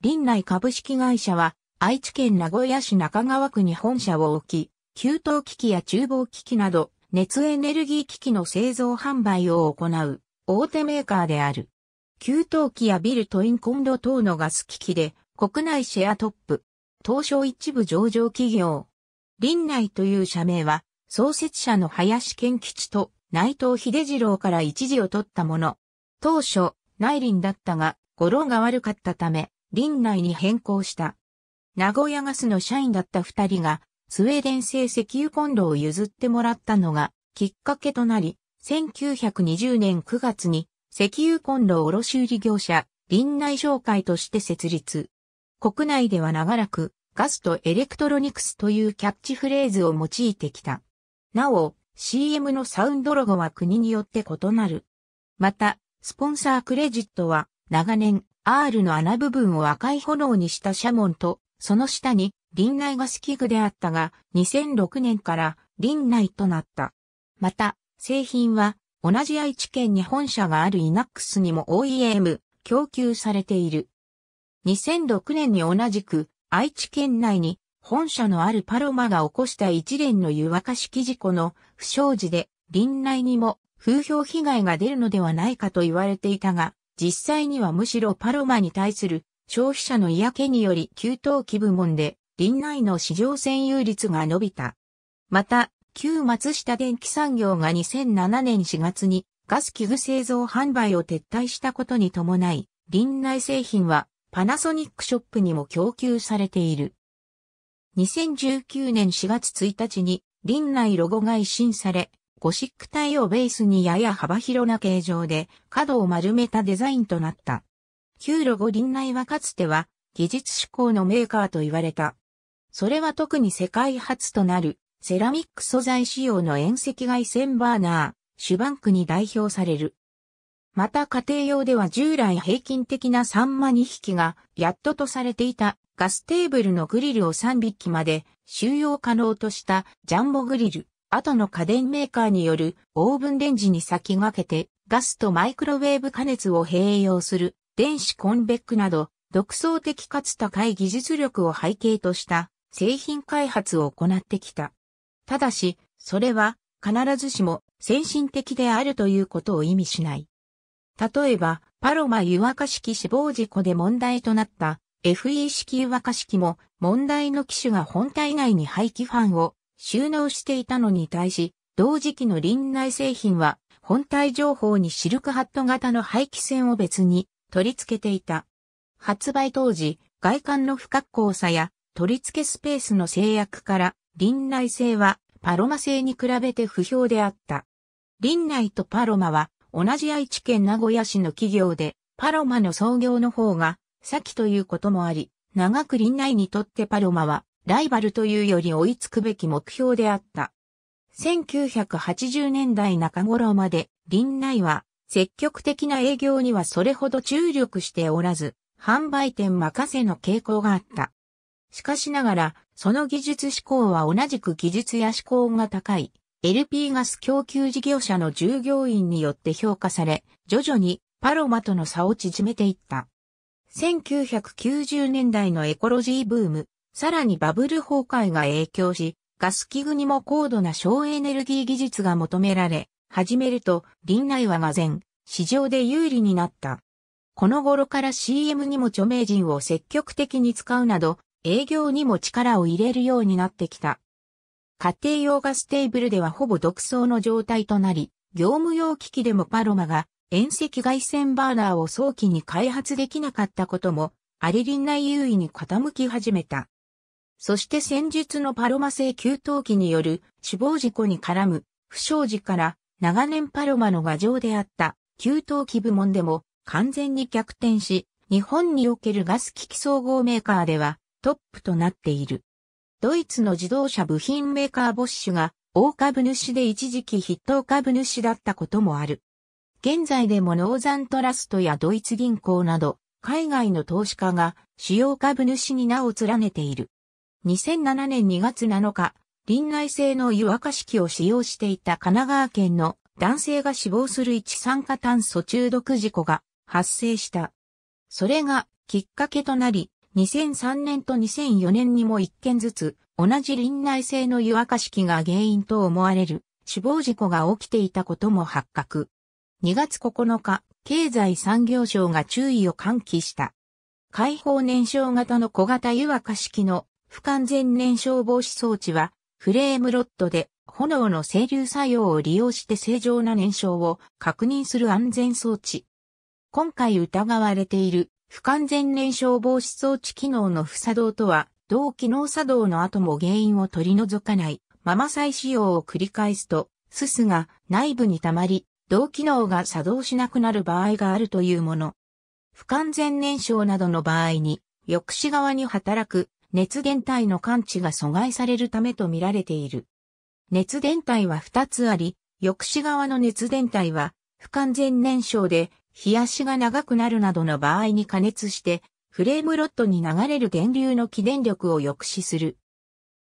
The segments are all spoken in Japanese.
林内株式会社は、愛知県名古屋市中川区に本社を置き、給湯機器や厨房機器など、熱エネルギー機器の製造販売を行う、大手メーカーである。給湯器やビルトインコンロ等のガス機器で、国内シェアトップ。東証一部上場企業。林内という社名は、創設者の林健吉と内藤秀次郎から一時を取ったもの。当初、内林だったが、語呂が悪かったため、林内に変更した。名古屋ガスの社員だった二人が、スウェーデン製石油コンロを譲ってもらったのが、きっかけとなり、1920年9月に、石油コンロ卸売業者、林内商会として設立。国内では長らく、ガスとエレクトロニクスというキャッチフレーズを用いてきた。なお、CM のサウンドロゴは国によって異なる。また、スポンサークレジットは長年 R の穴部分を赤い炎にしたシャモンと、その下に、輪内が器具であったが、2006年から輪内となった。また、製品は、同じ愛知県に本社があるイナックスにも OEM、供給されている。2006年に同じく、愛知県内に、本社のあるパロマが起こした一連の湯沸かし機事故の不祥事で、輪内にも風評被害が出るのではないかと言われていたが、実際にはむしろパロマに対する消費者の嫌気により給湯器部門で林内の市場占有率が伸びた。また、旧松下電気産業が2007年4月にガス器具製造販売を撤退したことに伴い、林内製品はパナソニックショップにも供給されている。2019年4月1日に林内ロゴが一新され、ゴシック体をベースにやや幅広な形状で角を丸めたデザインとなった。旧ロゴ輪内はかつては技術志向のメーカーと言われた。それは特に世界初となるセラミック素材仕様の遠赤外線バーナー、シュバンクに代表される。また家庭用では従来平均的なサンマ2匹がやっととされていたガステーブルのグリルを3匹まで収容可能としたジャンボグリル。後の家電メーカーによるオーブンレンジに先駆けてガスとマイクロウェーブ加熱を併用する電子コンベックなど独創的かつ高い技術力を背景とした製品開発を行ってきた。ただし、それは必ずしも先進的であるということを意味しない。例えば、パロマ湯沸か式死亡事故で問題となった FE 式湯沸か式も問題の機種が本体内に排気ファンを収納していたのに対し、同時期の林内製品は、本体情報にシルクハット型の排気線を別に取り付けていた。発売当時、外観の不格好さや取り付けスペースの制約から、林内製はパロマ製に比べて不評であった。林内とパロマは同じ愛知県名古屋市の企業で、パロマの創業の方が先ということもあり、長く林内にとってパロマはライバルというより追いつくべき目標であった。1980年代中頃まで、ナ内は、積極的な営業にはそれほど注力しておらず、販売店任せの傾向があった。しかしながら、その技術志向は同じく技術や志向が高い、LP ガス供給事業者の従業員によって評価され、徐々にパロマとの差を縮めていった。1990年代のエコロジーブーム、さらにバブル崩壊が影響し、ガス器具にも高度な省エネルギー技術が求められ、始めると、林内はが前、市場で有利になった。この頃から CM にも著名人を積極的に使うなど、営業にも力を入れるようになってきた。家庭用ガステーブルではほぼ独走の状態となり、業務用機器でもパロマが遠赤外線バーナーを早期に開発できなかったことも、アリリン内優位に傾き始めた。そして戦術のパロマ製給湯器による死亡事故に絡む不祥事から長年パロマの牙城であった給湯器部門でも完全に逆転し、日本におけるガス機器総合メーカーではトップとなっている。ドイツの自動車部品メーカーボッシュが大株主で一時期筆頭株主だったこともある。現在でもノーザントラストやドイツ銀行など海外の投資家が主要株主に名を連ねている。2007年2月7日、林内製の湯沸かし器を使用していた神奈川県の男性が死亡する一酸化炭素中毒事故が発生した。それがきっかけとなり、2003年と2004年にも一件ずつ、同じ林内製の湯沸かし器が原因と思われる死亡事故が起きていたことも発覚。2月9日、経済産業省が注意を喚起した。開放燃焼型の小型湯沸かし器の不完全燃焼防止装置は、フレームロッドで炎の整流作用を利用して正常な燃焼を確認する安全装置。今回疑われている不完全燃焼防止装置機能の不作動とは、同機能作動の後も原因を取り除かないまま再使用を繰り返すと、すすが内部に溜まり、同機能が作動しなくなる場合があるというもの。不完全燃焼などの場合に、抑止側に働く熱伝体の感知が阻害されるためと見られている。熱伝体は2つあり、抑止側の熱伝体は不完全燃焼で冷やしが長くなるなどの場合に加熱してフレームロットに流れる電流の起電力を抑止する。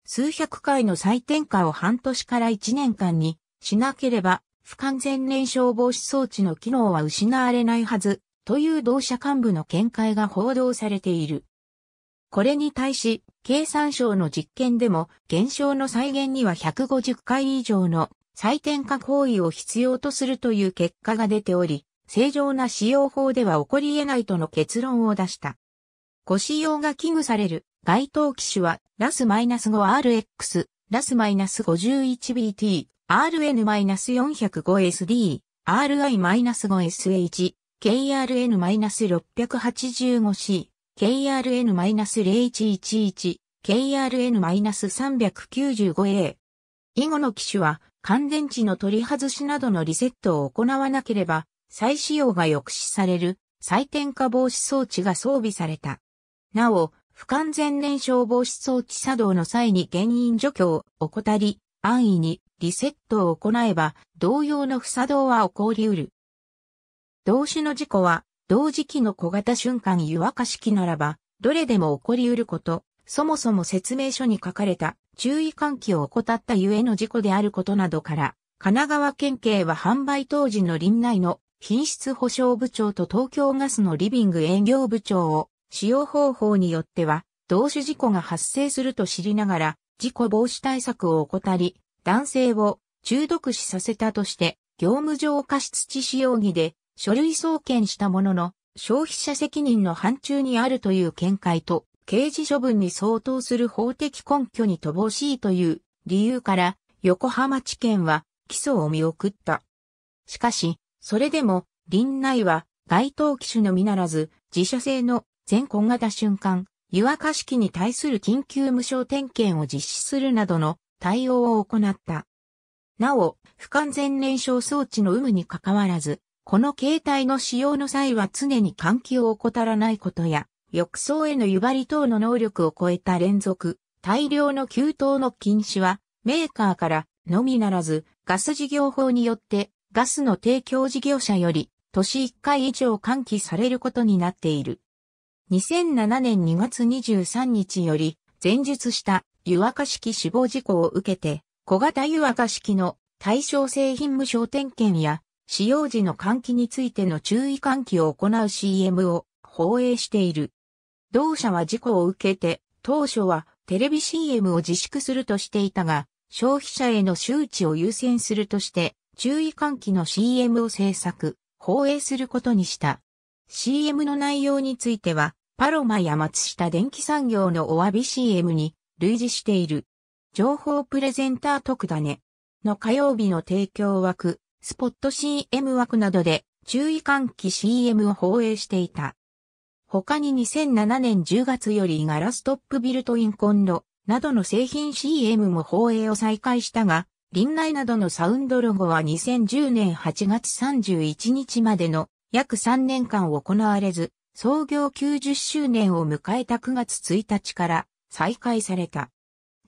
数百回の再点火を半年から1年間にしなければ不完全燃焼防止装置の機能は失われないはずという同社幹部の見解が報道されている。これに対し、経産省の実験でも、現象の再現には150回以上の再転加行為を必要とするという結果が出ており、正常な使用法では起こり得ないとの結論を出した。ご使用が危惧される該当機種は、ラス -5RX、ラス -51BT、RN-405SD、RI-5SH、KRN-685C、KRN-0111、KRN-395A。以後の機種は、乾電池の取り外しなどのリセットを行わなければ、再使用が抑止される、再点火防止装置が装備された。なお、不完全燃焼防止装置作動の際に原因除去を怠り、安易にリセットを行えば、同様の不作動は起こり得る。同種の事故は、同時期の小型瞬間湯沸かし器ならば、どれでも起こり得ること、そもそも説明書に書かれた注意喚起を怠ったゆえの事故であることなどから、神奈川県警は販売当時の林内の品質保証部長と東京ガスのリビング営業部長を使用方法によっては同種事故が発生すると知りながら事故防止対策を怠り男性を中毒死させたとして業務上過失致死容疑で書類送検したものの、消費者責任の範疇にあるという見解と、刑事処分に相当する法的根拠に乏しいという理由から、横浜地検は起訴を見送った。しかし、それでも、林内は、該当機種のみならず、自社製の全小型瞬間、湯沸かし器に対する緊急無償点検を実施するなどの対応を行った。なお、不完全燃焼装置の有無にかかわらず、この携帯の使用の際は常に換気を怠らないことや、浴槽への湯張り等の能力を超えた連続、大量の給湯の禁止は、メーカーからのみならず、ガス事業法によって、ガスの提供事業者より、年1回以上換気されることになっている。2007年2月23日より、前述した湯沸か式死亡事故を受けて、小型湯沸か式の対象製品無償点検や使用時の換気についての注意喚起を行う CM を放映している。同社は事故を受けて、当初はテレビ CM を自粛するとしていたが、消費者への周知を優先するとして、注意喚起の CM を制作、放映することにした。CM の内容については、パロマや松下電気産業のお詫び CM に類似している。情報プレゼンター特だね。の火曜日の提供枠、スポット CM 枠などで注意喚起 CM を放映していた。他に2007年10月よりガラストップビルトインコンロなどの製品 CM も放映を再開したが、林内などのサウンドロゴは2010年8月31日までの約3年間行われず、創業90周年を迎えた9月1日から再開された。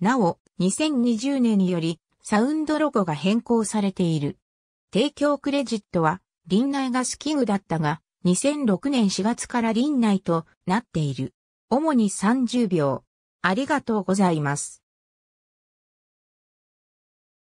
なお、2020年によりサウンドロゴが変更されている。提供クレジットは、林内がスキグだったが、2006年4月から林内となっている。主に30秒。ありがとうございます。